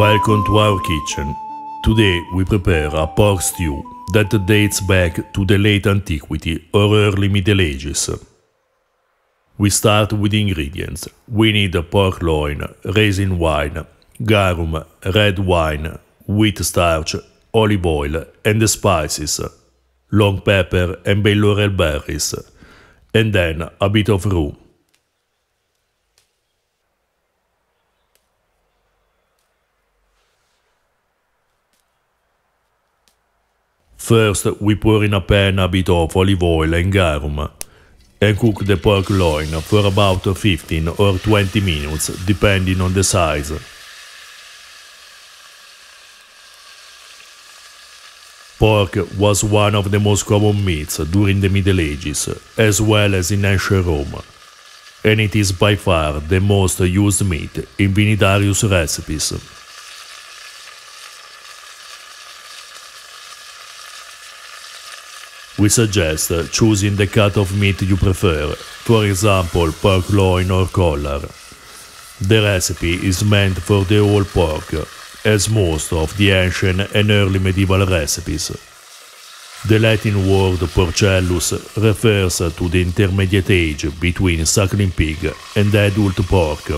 Welcome to our kitchen. Today we prepare a pork stew that dates back to the late antiquity or early Middle Ages. We start with ingredients. We need pork loin, raisin wine, garum, red wine, wheat starch, olive oil and spices, long pepper and bay laurel berries, and then a bit of roux. First, we pour in a pan a bit of olive oil and garum and cook the pork loin for about 15 or 20 minutes, depending on the size. Pork was one of the most common meats during the Middle Ages, as well as in ancient Rome, and it is by far the most used meat in Vinidarius recipes. We suggest choosing the cut of meat you prefer, for example pork loin or collar. The recipe is meant for the whole pork, as most of the ancient and early medieval recipes. The Latin word porcellus refers to the intermediate age between suckling pig and adult pork.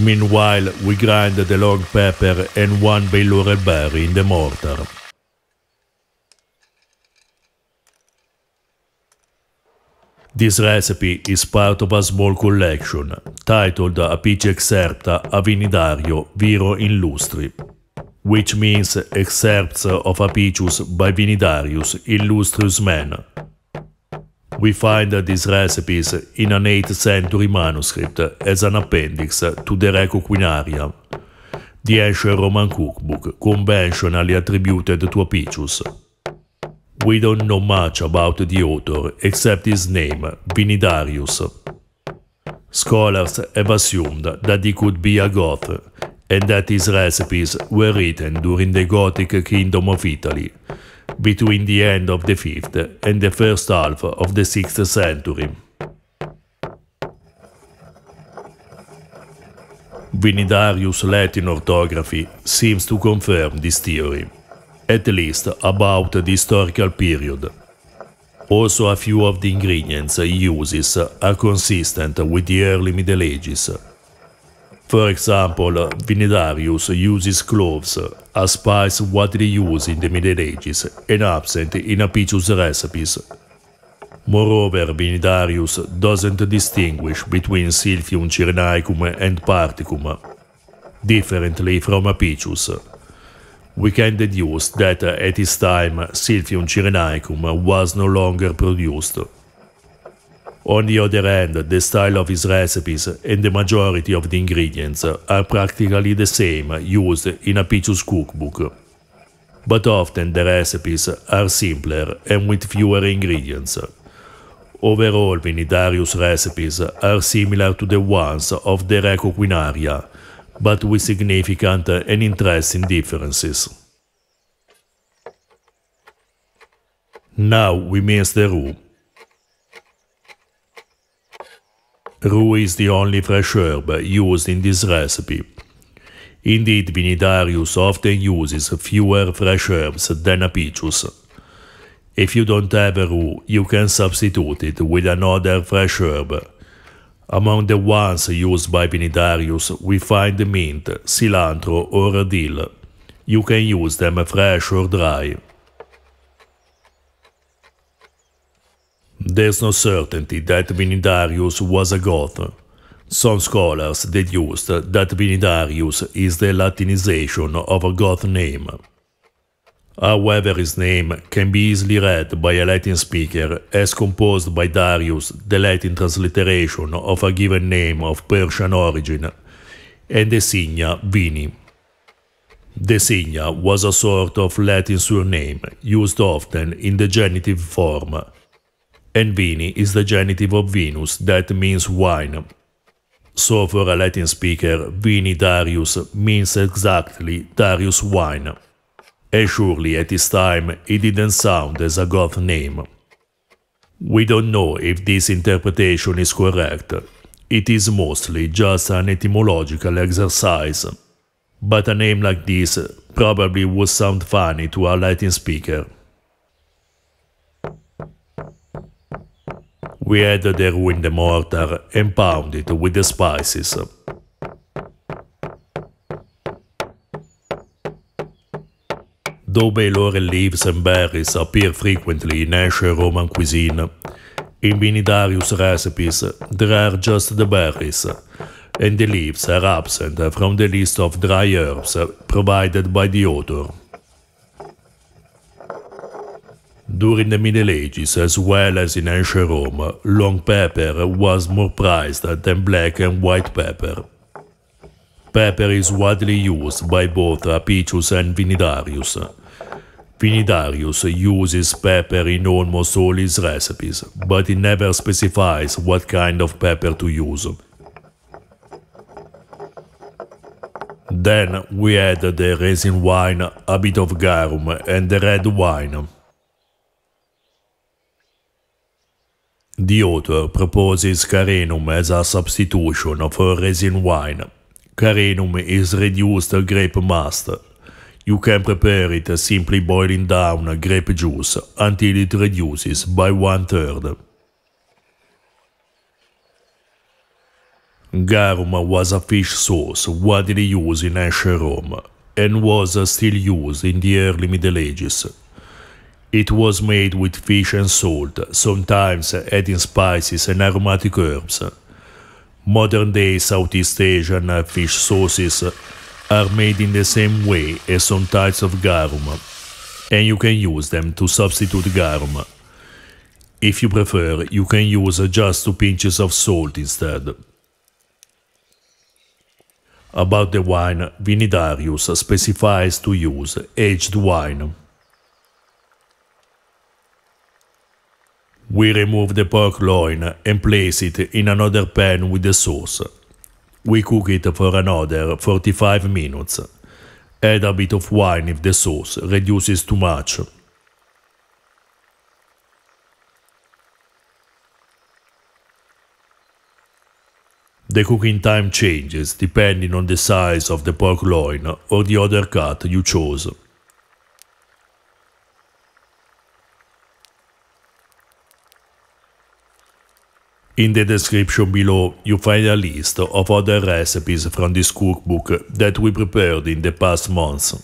Meanwhile, we grind the long pepper and one bay berry in the mortar. This recipe is part of a small collection titled Apice Excerpta Avinidario Viro Illustri, which means excerpts of Apicius by Vinidarius Illustrious Man, We find these recipes in an 8th century manuscript as an appendix to the Recoquinaria, the ancient Roman cookbook conventionally attributed to Apicius. We don't know much about the author except his name, Vinidarius. Scholars have assumed that he could be a Goth and that his recipes were written during the Gothic Kingdom of Italy between the end of the 5th and the first half of the 6th century. Vinidarius' Latin orthography seems to confirm this theory, at least about the historical period. Also a few of the ingredients he uses are consistent with the early Middle Ages, For example, Vinidarius uses cloves, a spice widely used in the Middle Ages and absent in Apicius recipes. Moreover, Vinidarius doesn't distinguish between Silphium Cyrenaicum and Particum, differently from Apicius. We can deduce that at his time Silphium Cyrenaicum was no longer produced. On the other hand, the style of his recipes and the majority of the ingredients are practically the same used in a Pichus cookbook. But often the recipes are simpler and with fewer ingredients. Overall, Vinidarius' recipes are similar to the ones of the Reco Quinaria, but with significant and interesting differences. Now we miss the roux. Roux is the only fresh herb used in this recipe. Indeed, Vinidarius often uses fewer fresh herbs than Apicius. If you don't have a roux, you can substitute it with another fresh herb. Among the ones used by Vinidarius, we find mint, cilantro, or dill. You can use them fresh or dry. There's no certainty that Vinidarius was a Goth. Some scholars deduced that Vinidarius is the Latinization of a Goth name. However, his name can be easily read by a Latin speaker as composed by Darius, the Latin transliteration of a given name of Persian origin, and the signa Vini. The signa was a sort of Latin surname used often in the genitive form and vini is the genitive of Venus, that means wine. So for a Latin speaker, vini Darius means exactly Darius wine. And surely at his time it didn't sound as a Goth name. We don't know if this interpretation is correct. It is mostly just an etymological exercise. But a name like this probably would sound funny to a Latin speaker. We added the roux in the mortar and pound it with the spices. Though laurel leaves and berries appear frequently in ancient Roman cuisine, in Vinidarius recipes there are just the berries, and the leaves are absent from the list of dry herbs provided by the author. During the Middle Ages as well as in ancient Rome, long pepper was more prized than black and white pepper. Pepper is widely used by both Apicius and Vinidarius. Vinidarius uses pepper in almost all his recipes, but he never specifies what kind of pepper to use. Then we add the raisin wine, a bit of garum, and the red wine. The author proposes carenum as a substitution for resin wine. Carenum is reduced grape must. You can prepare it simply boiling down grape juice until it reduces by one third. Garum was a fish sauce widely used in ancient Rome and was still used in the early Middle Ages it was made with fish and salt, sometimes adding spices and aromatic herbs. Modern day Southeast Asian fish sauces are made in the same way as some types of garum, and you can use them to substitute garum. If you prefer, you can use just two pinches of salt instead. About the wine, Vinidarius specifies to use aged wine. We remove the pork loin and place it in another pan with the sauce. We cook it for another 45 minutes. Add a bit of wine if the sauce reduces too much. The cooking time changes depending on the size of the pork loin or the other cut you chose. In the description below, you find a list of other recipes from this cookbook that we prepared in the past months.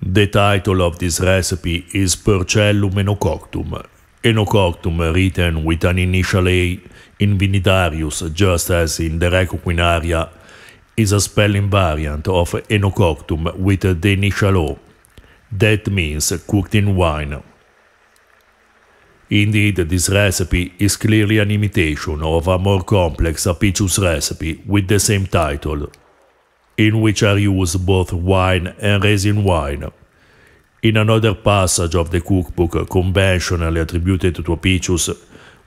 The title of this recipe is Percellum enococtum, enococtum written with an initial A in Vinitarius just as in the Recoquinaria is a spelling variant of enococtum with the initial O That means cooked in wine. Indeed, this recipe is clearly an imitation of a more complex Apicius recipe with the same title, in which are used both wine and resin wine. In another passage of the cookbook conventionally attributed to Apicius,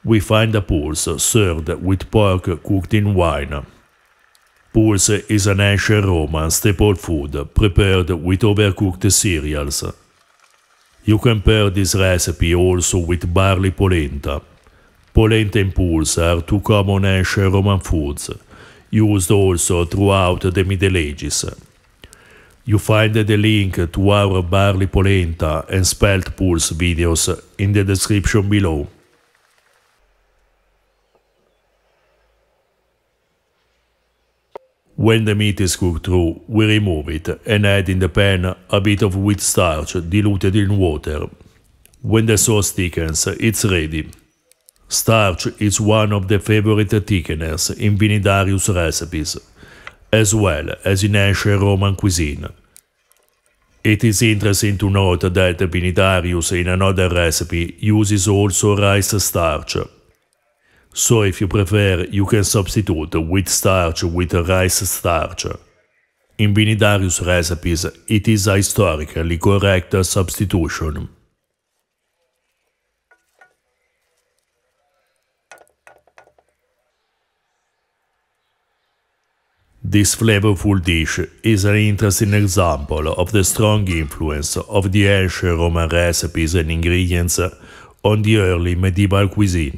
we find a pulse served with pork cooked in wine. Pulse is an ancient Roman staple food prepared with overcooked cereals. You can pair this recipe also with barley polenta. Polenta and pulse are two common ancient Roman foods, used also throughout the Middle Ages. You find the link to our barley polenta and spelt pulse videos in the description below. When the meat is cooked through, we remove it and add in the pan a bit of wheat starch diluted in water. When the sauce thickens, it's ready. Starch is one of the favorite thickeners in Vinidarius recipes, as well as in ancient Roman cuisine. It is interesting to note that Vinidarius in another recipe uses also rice starch, So if you prefer, you can substitute wheat starch with rice starch. In Vinidarius recipes, it is a historically correct substitution. This flavorful dish is an interesting example of the strong influence of the ancient Roman recipes and ingredients on the early medieval cuisine.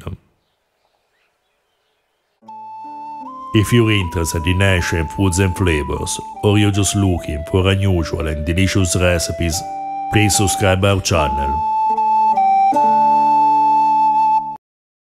If you're interested in Asian foods and flavors, or you're just looking for unusual and delicious recipes, please subscribe our channel.